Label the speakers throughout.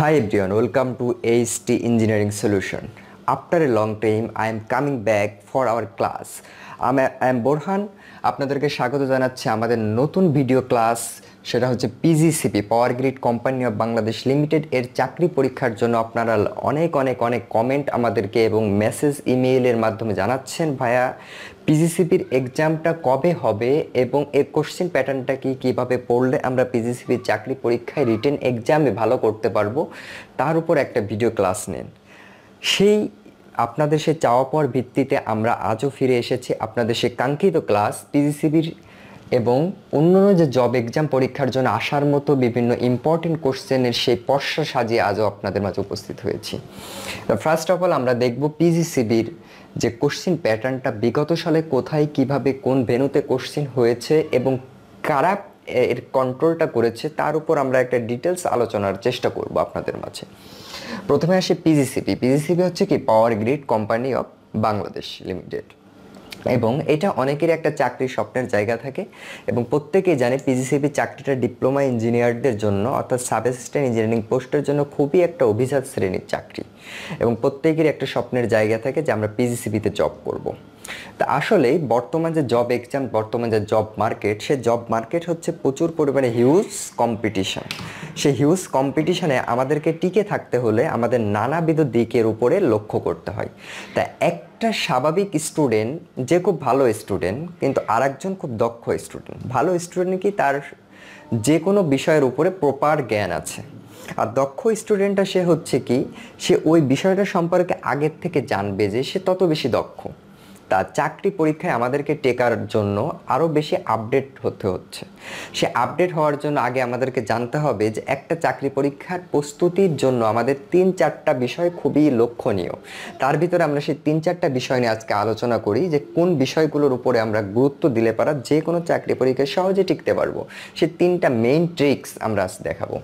Speaker 1: Hi everyone, welcome to AST Engineering Solution. After a long time, I am coming back for our class. I am, I am Borhan আপনাদেরকে স্বাগত জানাচ্ছি আমাদের নতুন video class সেটা হচ্ছে PGCP power grid company of Bangladesh limited এর চাকরি পরীক্ষার জন্য আপনারা অনেক অনেক অনেক কমেন্ট আমাদেরকে এবং মেসেজ ইমেইলের মাধ্যমে জানাচ্ছেন ভায়া পিজিসিপির এক্সামটা কবে হবে এবং এর কোশ্চেন প্যাটার্নটা কি কীভাবে পড়লে আমরা পিজিসিপির চাকরি পরীক্ষায় রিটেন এক্সামে ভালো করতে পারবো তার উপর একটা ভিডিও ক্লাস নেন সেই আপনাদের সে চাওয়া পাওয়ার ভিত্তিতে আমরা আজও ফিরে এসেছি আপনাদের সে কাঙ্ক্ষিত ক্লাস টিজিসিবির এবং অন্যান্য যে জব এক্সাম পরীক্ষার জন্য আসার মতো বিভিন্ন ইম্পর্টেন্ট কোশ্চেনের সেই পর্ষা সাজিয়ে আজও আপনাদের মাঝে উপস্থিত হয়েছি ফার্স্ট অফ অল আমরা দেখব পিজিসিবির যে কোশ্চিন প্যাটার্নটা বিগত সালে কোথায় কিভাবে কোন ভেনুতে কোশ্চিন হয়েছে এবং কারা এর কন্ট্রোলটা করেছে তার উপর আমরা একটা ডিটেলস আলোচনার চেষ্টা করব আপনাদের মাঝে প্রথমে আসে পিজিসিপি পিজিসিপি হচ্ছে কি power grid company of Bangladesh limited এবং এটা অনেকেরই একটা চাকরির স্বপ্নের জায়গা থাকে এবং প্রত্যেকেই জানে পিজিসিপি চাকরিটা ডিপ্লোমা ইঞ্জিনিয়ারদের জন্য অর্থাৎ সাব অ্যাসিস্ট্যান্ট ইঞ্জিনিয়ারিং পোস্টের জন্য খুবই একটা অভিজাত শ্রেণীর চাকরি এবং প্রত্যেকেরই একটা স্বপ্নের জায়গা থাকে যে আমরা পিজিসিপিতে জব করবো তা আসলে বর্তমান যে জব এক্সাম বর্তমান যে জব মার্কেট সে জব মার্কেট হচ্ছে প্রচুর পরিমাণে হিউজ কম্পিটিশান সে হিউজ কম্পিটিশানে আমাদেরকে টিকে থাকতে হলে আমাদের নানাবিধ দিকের উপরে লক্ষ্য করতে হয় তা এক একটা স্বাভাবিক স্টুডেন্ট যে খুব ভালো স্টুডেন্ট কিন্তু একজন খুব দক্ষ স্টুডেন্ট ভালো স্টুডেন্ট কি তার যে কোনো বিষয়ের উপরে প্রপার জ্ঞান আছে আর দক্ষ স্টুডেন্টটা সে হচ্ছে কি সে ওই বিষয়টা সম্পর্কে আগের থেকে জানবে যে সে তত বেশি দক্ষ তা চাকরি পরীক্ষায় আমাদেরকে টেকার জন্য আরও বেশি আপডেট হতে হচ্ছে সে আপডেট হওয়ার জন্য আগে আমাদেরকে জানতে হবে যে একটা চাকরি পরীক্ষার প্রস্তুতির জন্য আমাদের তিন চারটা বিষয় খুবই লক্ষণীয় তার ভিতরে আমরা সেই তিন চারটা বিষয় নিয়ে আজকে আলোচনা করি যে কোন বিষয়গুলোর উপরে আমরা গুরুত্ব দিলে পারা যে কোনো চাকরি পরীক্ষায় সহজে টিকতে পারবো সে তিনটা মেইন ট্রিক্স আমরা আজ দেখাবো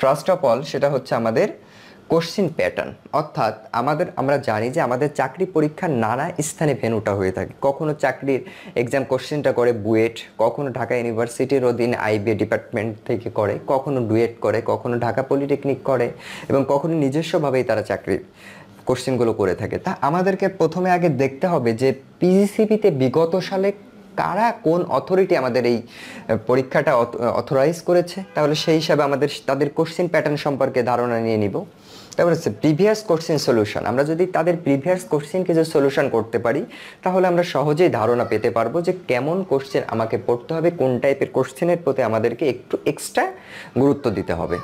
Speaker 1: ফার্স্ট অফ অল সেটা হচ্ছে আমাদের কোশ্চিন প্যাটার্ন অর্থাৎ আমাদের আমরা জানি যে আমাদের চাকরি পরীক্ষার নানা স্থানে ভেনুটা হয়ে থাকে কখনো চাকরির এক্সাম কোশ্চেনটা করে বুয়েট কখনো ঢাকা ইউনিভার্সিটির অধীন আইবি ডিপার্টমেন্ট থেকে করে কখনো ডুয়েট করে কখনো ঢাকা পলিটেকনিক করে এবং কখনো নিজস্বভাবেই তারা চাকরির কোশ্চেনগুলো করে থাকে তা আমাদেরকে প্রথমে আগে দেখতে হবে যে পিজিসিপিতে বিগত সালে কারা কোন অথরিটি আমাদের এই পরীক্ষাটা অথরাইজ করেছে তাহলে সেই হিসাবে আমাদের তাদের কোশ্চেন প্যাটার্ন সম্পর্কে ধারণা নিয়ে নিব তারপর হচ্ছে প্রিভিয়াস কোশ্চেন সলিউশন আমরা যদি তাদের প্রিভিয়াস কোশ্চেনকে যে সলিউশন করতে পারি তাহলে আমরা সহজেই ধারণা পেতে পারবো যে কেমন কোশ্চেন আমাকে পড়তে হবে কোন টাইপের কোশ্চেনের প্রতি আমাদেরকে একটু এক্সট্রা গুরুত্ব দিতে হবে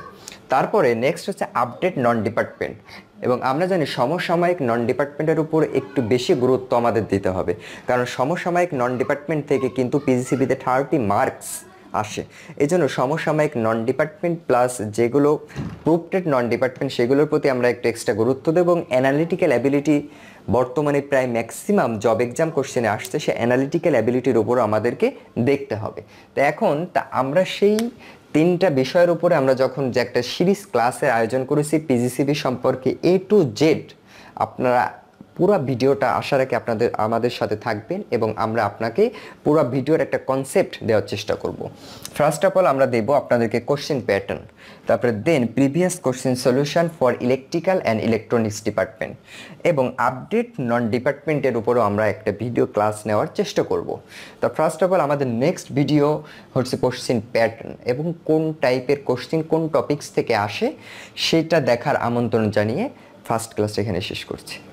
Speaker 1: তারপরে নেক্সট হচ্ছে আপডেট নন ডিপার্টমেন্ট এবং আমরা জানি সমসাময়িক নন ডিপার্টমেন্টের উপর একটু বেশি গুরুত্ব আমাদের দিতে হবে কারণ সমসাময়িক নন ডিপার্টমেন্ট থেকে কিন্তু পিজিসিবিতে থার্টি মার্কস আসে এই জন্য সমসাময়িক নন ডিপার্টমেন্ট প্লাস যেগুলো প্রুফটেড নন ডিপার্টমেন্ট সেগুলোর প্রতি আমরা একটু এক্সট্রা গুরুত্ব দেবো এবং অ্যানালিটিক্যাল অ্যাবিলিটি বর্তমানে প্রায় ম্যাক্সিমাম জব এক্সাম কোশ্চেনে আসছে সে অ্যানালিটিক্যাল অ্যাবিলিটির উপরও আমাদেরকে দেখতে হবে তো এখন তা আমরা সেই তিনটা বিষয়ের উপরে আমরা যখন যে একটা সিরিজ ক্লাসের আয়োজন করেছি পিজিসিবি সম্পর্কে এ টু জেড আপনারা পুরো ভিডিওটা আশা আগে আপনাদের আমাদের সাথে থাকবেন এবং আমরা আপনাকে পুরো ভিডিওর একটা কনসেপ্ট দেওয়ার চেষ্টা করব ফার্স্ট অফ অল আমরা দেব আপনাদেরকে কোশ্চেন প্যাটার্ন তারপরে then previous question solution for electrical and electronics department এবং আপডেট নন ডিপার্টমেন্টের উপরও আমরা একটা ভিডিও ক্লাস নেওয়ার চেষ্টা করব তো ফার্স্ট অফ অল আমাদের নেক্সট ভিডিও হচ্ছে কোশ্চেন প্যাটার্ন এবং কোন টাইপের কোশ্চেন কোন টপিক্স থেকে আসে সেটা দেখার আমন্ত্রণ জানিয়ে ফার্স্ট ক্লাস এখানে শেষ করছি